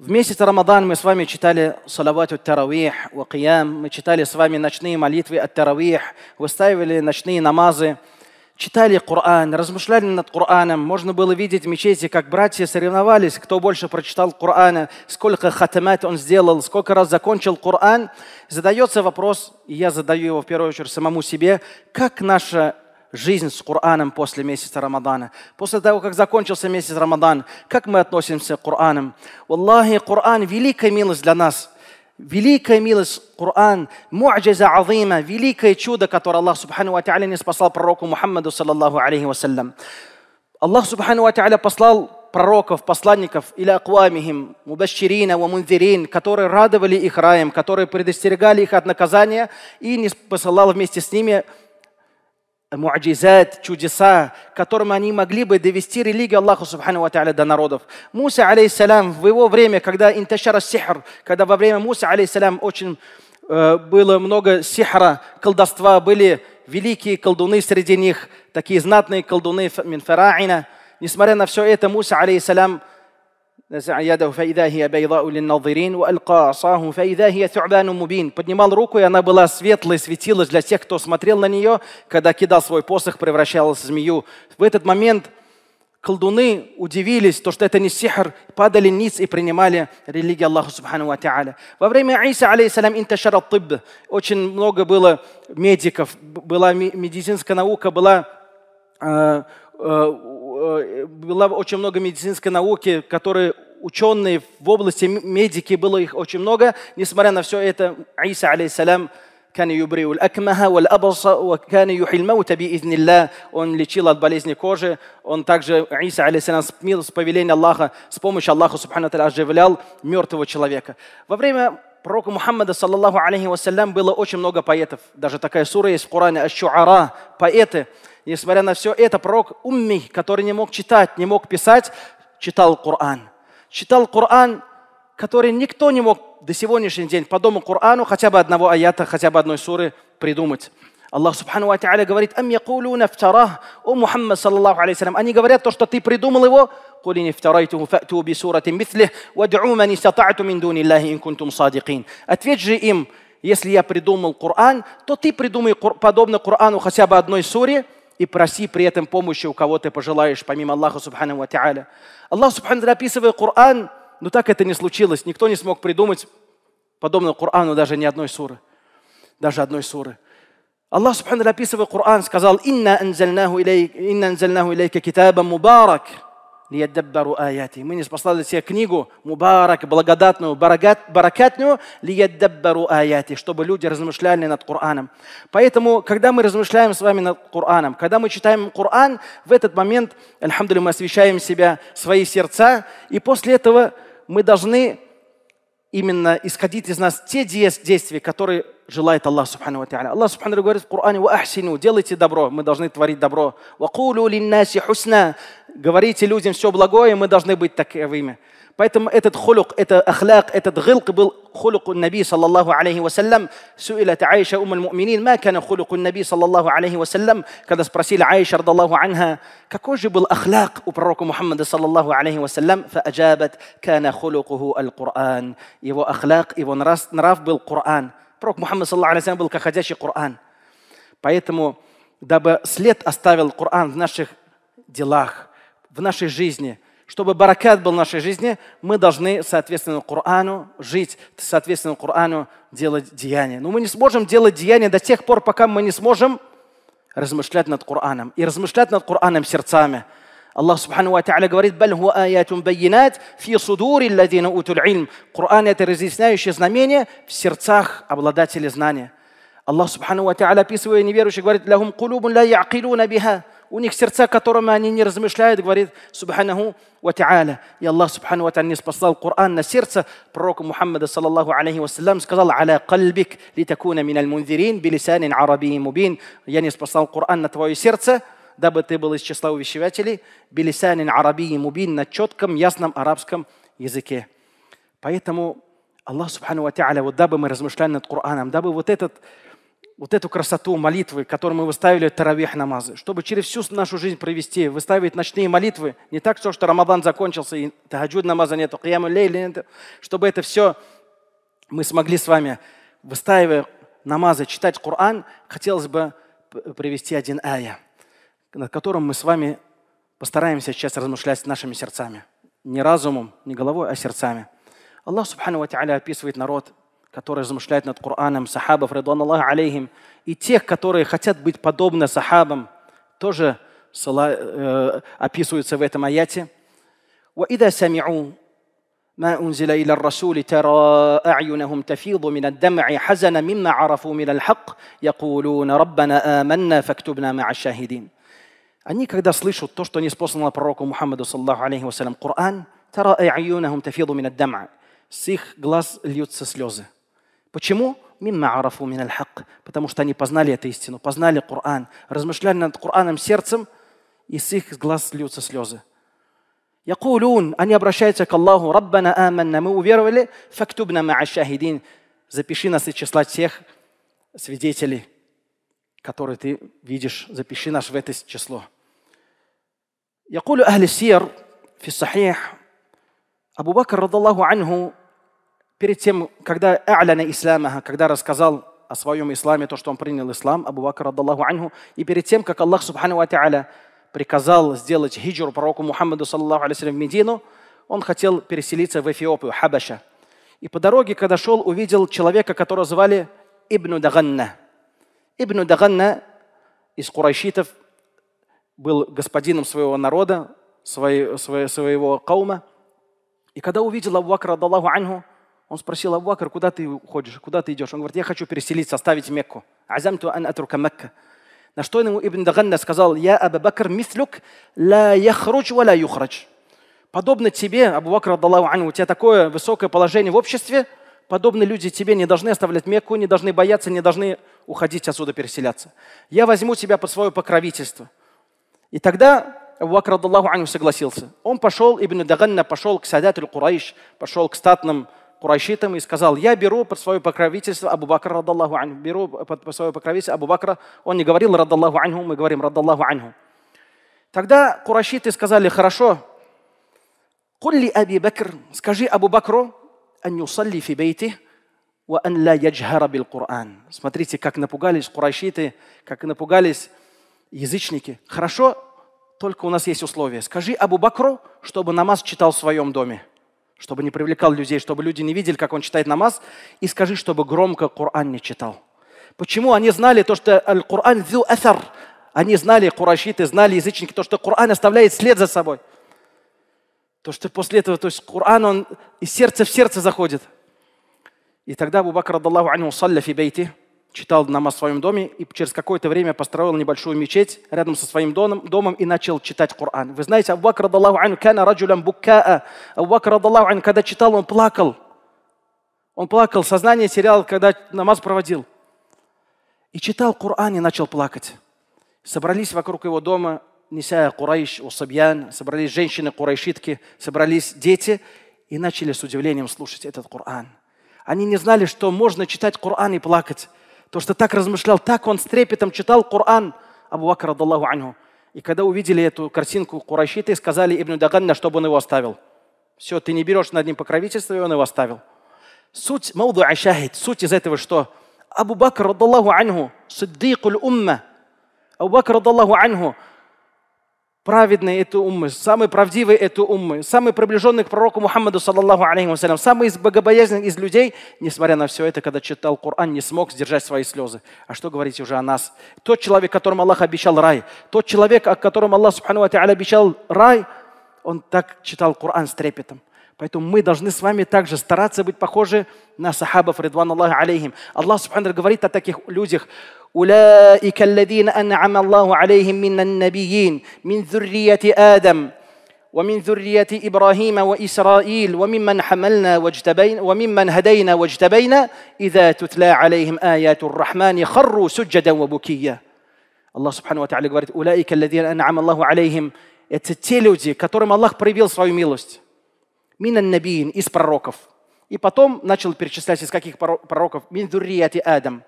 В месяц Рамадан мы с вами читали салават таравих ва киям, мы читали с вами ночные молитвы от таравих, выставили ночные намазы, читали Коран, размышляли над Кораном. Можно было видеть в мечети, как братья соревновались, кто больше прочитал Корана, сколько хатамат он сделал, сколько раз закончил Коран. Задается вопрос, и я задаю его в первую очередь самому себе, как наша жизнь с Кораном после месяца Рамадана. После того, как закончился месяц Рамадан, как мы относимся к Корану? Аллахи, Коран – великая милость для нас. Великая милость Коран, му'джиза азима, великое чудо, которое Аллах Субхану Ва не спасал пророку Мухаммаду, саллаллаху алейхи вассалям. Аллах Субхану Ва послал пророков, посланников, или аквамихим, мубаширина, мунзирин, которые радовали их раем, которые предостерегали их от наказания и не посылал вместе с ними муаджизат, чудеса, которым они могли бы довести религию Аллаху Субхану Ва до народов. Муса, алейсалям, в его время, когда инташара сихр, когда во время Муса, алейсалям, очень э, было много сихра, колдовства, были великие колдуны среди них, такие знатные колдуны Минфараина. Несмотря на все это, Муса, алейсалям, نزع يده мубин. Поднимал руку, и она была светлой, светилась для тех, кто смотрел на нее, когда кидал свой посох, превращалась в змею. В этот момент колдуны удивились, то, что это не сихр, падали ниц и принимали религию Аллаха Субхану Ва Во время Иса, алейсалям, инташара тыб, очень много было медиков, была медицинская наука, была э, э, Э, было очень много медицинской науки, которые ученые в области медики, было их очень много. Несмотря на все это, Иса, алейсалям, كان يبرئ الأكمه والأبص وكان يحيي الموت بإذن он лечил от болезни кожи он также Иса алейхиссалам с повеления Аллаха с помощью Аллаха субхану тааля оживлял мертвого человека во время Пророка Мухаммада, саллаллаху алейхи вассалям, было очень много поэтов. Даже такая сура есть в Коране, «Аш-Шуара», поэты несмотря на все это, пророк Умми, который не мог читать, не мог писать, читал Коран. Читал Коран, который никто не мог до сегодняшнего дня по дому Корану хотя бы одного аята, хотя бы одной суры придумать. Аллах Субхану Ва говорит, «Ам якулуна втарах, о Мухаммад, саллаху алейхи Они говорят то, что ты придумал его, «Кули не втарайтуху фату би сурати мисли, вад'у мани сата'ту мин дуни Аллахи, ин кунтум садикин». Ответь же им, если я придумал Коран, то ты придумай подобно Корану хотя бы одной суре, и проси при этом помощи у кого ты пожелаешь, помимо Аллаха Субхану Ва Та'аля. Аллах Субхану описывая Коран, но так это не случилось. Никто не смог придумать подобного Корану даже ни одной суры. Даже одной суры. Аллах Субхану описывая Коран, сказал, «Инна анзальнаху илейка китаба мубарак» лияддаббару аяти. Мы не послали себе книгу мубарак, благодатную, барагат, баракатную, лияддаббару аяти, чтобы люди размышляли над Кораном. Поэтому, когда мы размышляем с вами над Кораном, когда мы читаем Коран, в этот момент, альхамдулилля, мы освещаем себя, свои сердца, и после этого мы должны именно исходить из нас те действия, которые желает Аллах Субхану Ва Аллах Субхану говорит в Коране, «Ва ахсину, делайте добро, мы должны творить добро. Ва кулу линнаси хусна, говорите людям все благое, мы должны быть таковыми. Поэтому этот хулюк, это ахляк, этот гылк был хулюку наби, саллаллаху алейхи вассалям. Суилат Аиша ум муминин ма кана хулюку наби, саллаллаху алейхи вассалям, когда спросили Аиша, радаллаху анха, какой же был ахляк у пророка Мухаммада, саллаллаху алейхи вассалям, фааджабат кана хулюкуху аль-Кур'ан. Его ахляк, его нрав был Кур'ан. Пророк Мухаммад, саллаллаху алейхи вассалям, был как ходящий Кур'ан. Поэтому, дабы след оставил Кур'ан в наших делах – в нашей жизни. Чтобы баракат был в нашей жизни, мы должны, соответственно, Корану жить, соответственно, Корану делать деяния. Но мы не сможем делать деяния до тех пор, пока мы не сможем размышлять над Кораном. И размышлять над Кораном сердцами. Аллах Субхану Ва Та'аля говорит, «Баль аятум байинат фи судури ладина утуль ильм». Коран – это разъясняющее знамение в сердцах обладателей знания. Аллах Субхану Ва Та'аля, описывая неверующих, говорит, «Лахум кулубун ла я'килуна биха». У них сердца, которыми они не размышляют, говорит Субханаху ва Та'аля. И Аллах Субхану ва не спасал Коран на сердце пророка Мухаммада, саллаллаху алейхи вассалям, сказал «Аля кальбик такуна минал мунзирин билисанин арабии мубин». Я не спасал Коран на твое сердце, дабы ты был из числа увещевателей, билисанин арабии мубин, на четком, ясном арабском языке. Поэтому Аллах Субхану ва Та'аля, вот дабы мы размышляли над Кораном, дабы вот этот вот эту красоту молитвы, которую мы выставили Таравих намазы, чтобы через всю нашу жизнь провести, выставить ночные молитвы, не так все, что Рамадан закончился и тагаджуд намаза нету, кияму лейли нету, чтобы это все мы смогли с вами, выставив намазы, читать Коран, хотелось бы привести один ая, над которым мы с вами постараемся сейчас размышлять нашими сердцами. Не разумом, не головой, а сердцами. Аллах Субхану Ва описывает народ – которые размышляют над Кораном, сахабов, Радуан Аллах алейхим, и тех, которые хотят быть подобны сахабам, тоже описываются в этом аяте. وإذا سمعوا ما أنزل إلى الرسول ترى أعينهم تفيض من الدمع حزنا مما عرفوا من الحق يقولون ربنا آمنا فاكتبنا مع الشاهدين Они, когда слышат то, что не спослано пророку Мухаммаду, саллаху алейхи вассалям, Коран, тара айюнахум тафиду мин дама. С их глаз льются слезы. Почему? Миммаарафу мин Потому что они познали эту истину, познали Коран, размышляли над Кораном сердцем, и с их глаз льются слезы. Якулун, они обращаются к Аллаху, Раббана аманна, мы уверовали, фактубна ма'а шахидин, запиши нас из числа тех свидетелей, которые ты видишь, запиши нас в это число. يقول أهل Сир في الصحيح Абу Бакр رضي الله перед тем, когда А'ляна Исламаха, когда рассказал о своем исламе, то, что он принял ислам, Абу Бакр, Аллаху Анху, и перед тем, как Аллах Субхану Ва приказал сделать хиджру пророку Мухаммаду, саллаху алейсалям, в Медину, он хотел переселиться в Эфиопию, Хабаша. И по дороге, когда шел, увидел человека, которого звали Ибн Даганна. Ибн Даганна из курайшитов был господином своего народа, своей, своего, своего каума. И когда увидел Абу Бакра, Аллаху Анху, он спросил, Абу Бакр, куда ты уходишь, куда ты идешь? Он говорит, я хочу переселиться, оставить Мекку. Азамту ан атрука Мекка. На что ему Ибн Даганна сказал, я Абу Бакр мислюк ла яхруч ва ла юхрач. Подобно тебе, Абу Бакр, анhu, у тебя такое высокое положение в обществе, подобные люди тебе не должны оставлять Мекку, не должны бояться, не должны уходить отсюда, переселяться. Я возьму тебя под свое покровительство. И тогда Абу Бакр, анhu, согласился. Он пошел, Ибн Даганна пошел к Садатуль Курайш, пошел к статным курайшитам и сказал, я беру под свое покровительство Абу Бакра, радаллаху анху, беру под свое покровительство Абу Бакра. Он не говорил радаллаху анху, мы говорим радаллаху анху. Тогда курайшиты сказали, хорошо, Кулли Аби Бакр, скажи Абу Бакру, ан юсалли фи бейти, ва ан ла яджхара бил Кур'ан. Смотрите, как напугались курайшиты, как напугались язычники. Хорошо, только у нас есть условие. Скажи Абу Бакру, чтобы намаз читал в своем доме чтобы не привлекал людей, чтобы люди не видели, как он читает намаз, и скажи, чтобы громко Коран не читал. Почему они знали то, что Аль-Кур'ан зил асар? Они знали, курашиты, знали язычники, то, что Коран оставляет след за собой. То, что после этого, то есть Коран, он из сердца в сердце заходит. И тогда Абу Бакр, Аллаху аню, салля фи бейти – читал намаз в своем доме и через какое-то время построил небольшую мечеть рядом со своим домом, домом и начал читать Коран. Вы знаете, Абубакр, ан, кана раджулям буккаа. Абубакр, когда читал, он плакал. Он плакал, сознание терял, когда намаз проводил. И читал Коран и начал плакать. Собрались вокруг его дома Ниса Курайш, Усабьян, собрались женщины Курайшитки, собрались дети и начали с удивлением слушать этот Коран. Они не знали, что можно читать Коран и плакать то, что так размышлял, так он с трепетом читал Коран Абу Бакр, Аллаху анху. И когда увидели эту картинку курайшиты, сказали Ибн Даганна, чтобы он его оставил. Все, ты не берешь над ним покровительство, и он его оставил. Суть Мауду Ашахид, суть из этого что? Абу Бакр, Аллаху анху, сиддикуль умма. Абу Бакр, Аллаху анху, Праведные это уммы, самый правдивый – это уммы, самый приближенный к пророку Мухаммаду, саллаллаху алейхи вассалям, самый богобоязненных из людей, несмотря на все это, когда читал Коран, не смог сдержать свои слезы. А что говорить уже о нас? Тот человек, которому Аллах обещал рай, тот человек, о котором Аллах, субхану обещал рай, он так читал Коран с трепетом. Поэтому мы должны с вами также стараться быть похожи на сахабов, ридван Аллах алейхим. Аллах Субхану говорит о таких людях. أولئك الذين أنعم الله عليهم من النبيين من ذرية آدم ومن ذرية إبراهيم وإسرائيل وممن حملنا واجتبينا وممن هدينا واجتبينا إذا تتلى عليهم آيات الرحمن خروا سجدا وبكيا الله سبحانه وتعالى говорит أولئك الذين أنعم الله عليهم это те люди, которым Аллах проявил свою милость минан набиин, из пророков. И потом начал перечислять, из каких пророков. Мин дуррияти Адам,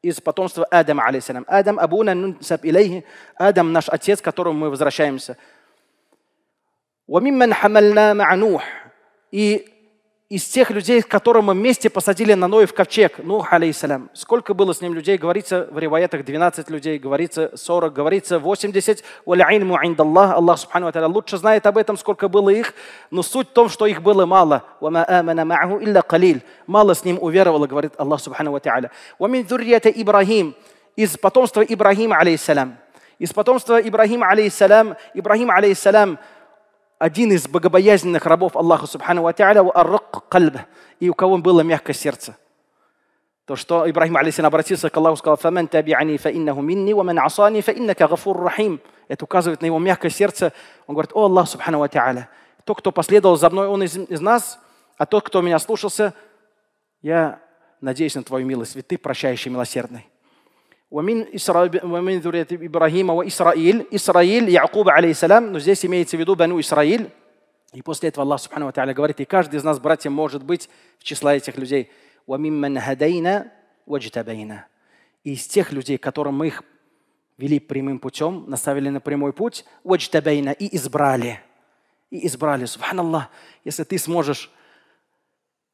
из потомства Адама, алейсалям. Адам абуна нунсаб илейхи, Адам наш отец, к которому мы возвращаемся. وَمِمَّنْ حَمَلْنَا مَعَ نُوحٍ И из тех людей, которым мы вместе посадили на Ноев ковчег, ну, алейсалям. Сколько было с ним людей, говорится в риваятах 12 людей, говорится 40, говорится 80. Аллах Аллах Субхану лучше знает об этом, сколько было их, но суть в том, что их было мало. Мало с ним уверовало, говорит Аллах Субхану Ибрахим, из потомства Ибрахима, алейсалям. Из потомства Ибрахима, алейсалям, Ибрахим, алейсалям, один из богобоязненных рабов Аллаха Субхану Ва Та'аля, и у кого было мягкое сердце. То, что Ибрахим Алисин обратился к Аллаху, сказал, «Фамен таби'ани фа иннаху минни, ва мен асани фа иннака гафур рахим». Это указывает на его мягкое сердце. Он говорит, «О Аллах Субхану Ва Та'аля, тот, кто последовал за мной, он из, из нас, а тот, кто меня слушался, я надеюсь на Твою милость, ведь Ты прощающий милосердный». Вамин Ибрахима ва Исраиль. Исраиль, Якуба, алейсалям. Но здесь имеется в виду Бану Исраиль. И после этого Аллах Субхану Ва говорит, и каждый из нас, братья, может быть в числа этих людей. Вамимман хадайна ваджтабайна. И из тех людей, которым мы их вели прямым путем, наставили на прямой путь, и избрали. И избрали. Субханаллах, если ты сможешь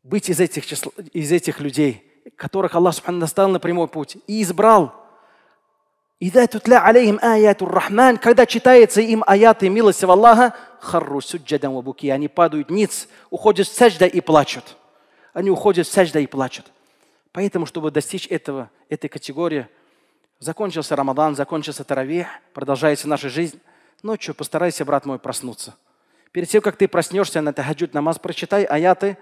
быть из этих, числа, из этих людей, которых Аллах Субхану наставил на прямой путь, и избрал – Ида тутля алейхим аяту рахман, когда читается им аяты милости Аллаха, харру суджадан вабуки, они падают ниц, уходят в сажда и плачут. Они уходят в сажда и плачут. Поэтому, чтобы достичь этого, этой категории, закончился Рамадан, закончился Таравех, продолжается наша жизнь. Ночью постарайся, брат мой, проснуться. Перед тем, как ты проснешься на тахаджуд намаз, прочитай аяты,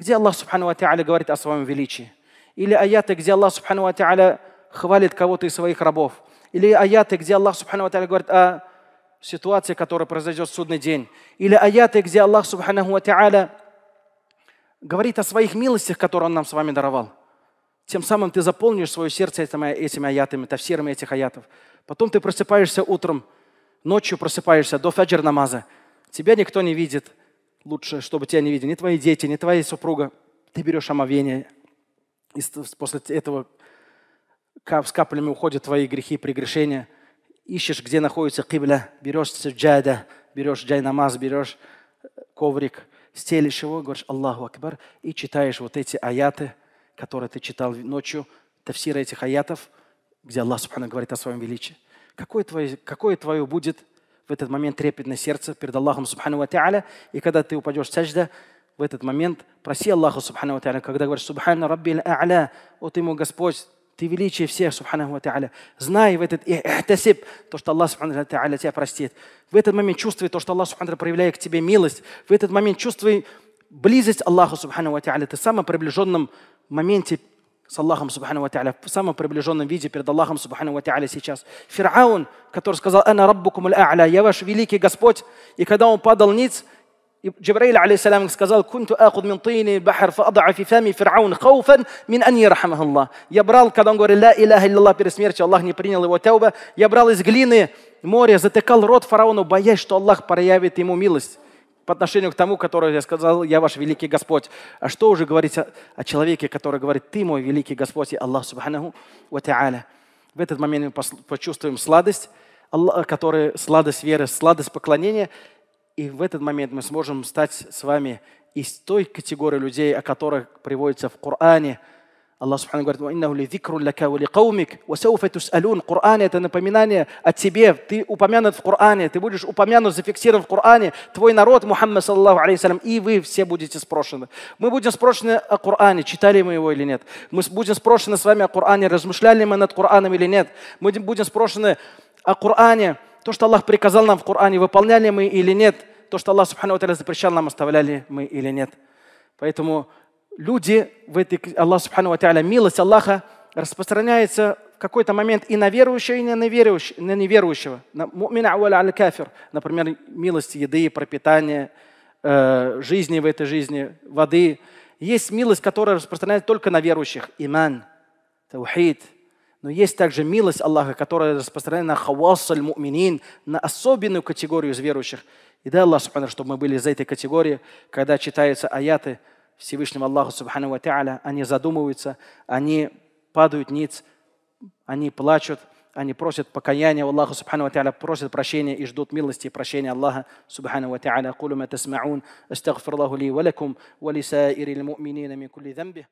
где Аллах Субхану Ва говорит о своем величии. Или аяты, где Аллах Субхану Ва хвалит кого-то из своих рабов или аяты, где Аллах Субхану Ва говорит о ситуации, которая произойдет в судный день, или аяты, где Аллах Субхану Ва говорит о своих милостях, которые Он нам с вами даровал. Тем самым ты заполнишь свое сердце этими, этими аятами, тавсирами этих аятов. Потом ты просыпаешься утром, ночью просыпаешься до фаджр намаза. Тебя никто не видит. Лучше, чтобы тебя не видели. Ни твои дети, ни твоя супруга. Ты берешь омовение. И после этого с каплями уходят твои грехи, прегрешения. Ищешь, где находится кибля, берешь саджада, берешь джай намаз, берешь э, коврик, стелишь его, говоришь Аллаху Акбар, и читаешь вот эти аяты, которые ты читал ночью, тафсиры этих аятов, где Аллах Субхану говорит о своем величии. Какое твое, какое твое будет в этот момент трепетное сердце перед Аллахом Субхану Ва и когда ты упадешь в сажда, в этот момент проси Аллаха Субхану Ва когда говоришь Субхану Рабби А'ля, вот ему Господь, ты величие всех, Субханаху Та'аля. Знай в этот ихтасиб, то, что Аллах Субхану Та'аля тебя простит. В этот момент чувствуй то, что Аллах Субхану проявляет к тебе милость. В этот момент чувствуй близость Аллаха Субхану Та'аля. Ты в самом приближенном моменте с Аллахом Субхану Та'аля, в самом приближенном виде перед Аллахом Субхану Та'аля сейчас. Фир'аун, который сказал, «Ана раббукум аля я ваш великий Господь». И когда он падал ниц, и Джибраиль, сказал, «Кунту ахуд мин тини бахар фаадаа фи фами фирауна хауфан мин ани рахмахаллах». Я брал, когда он говорил, «Ла илляха илляллах» перед смертью, Аллах не принял его тауба, я брал из глины море, затыкал рот фараону, боясь, что Аллах проявит ему милость по отношению к тому, который я сказал, я ваш великий Господь. А что уже говорить о, о человеке, который говорит, ты мой великий Господь и Аллах Субханаху Ва В этот момент мы почувствуем сладость, Аллах, который, сладость веры, сладость поклонения – и в этот момент мы сможем стать с вами из той категории людей, о которых приводится в Коране. Аллах Субхану говорит, «Иннаху ли зикру лака каумик, ва сауфа тус'алун». Коран – это напоминание о тебе. Ты упомянут в Коране, ты будешь упомянут, зафиксирован в Коране. Твой народ, Мухаммад, саллаху алейхи и вы все будете спрошены. Мы будем спрошены о Коране, читали мы его или нет. Мы будем спрошены с вами о Коране, размышляли мы над Кораном или нет. Мы будем спрошены о Коране, то, что Аллах приказал нам в Коране, выполняли мы или нет, то, что Аллах Субхану запрещал нам, оставляли мы или нет. Поэтому люди в этой Аллах Субхану милость Аллаха распространяется в какой-то момент и на верующего, и на неверующего. На неверующего. Например, милость еды, пропитания, э, жизни в этой жизни, воды. Есть милость, которая распространяется только на верующих. Иман, таухид – но есть также милость Аллаха, которая распространена на хавасаль муминин, на особенную категорию из верующих. И дай Аллах, субхану, чтобы мы были из этой категории, когда читаются аяты Всевышнего Аллаха, субхану ва та'аля, они задумываются, они падают ниц, они плачут, они просят покаяния Аллаха субхану ва та'аля, просят прощения и ждут милости и прощения Аллаха, субхану ва та'аля. Кулю ма тасмаун, астагфир Аллаху ли валякум, валисаири лмуминина мин кулли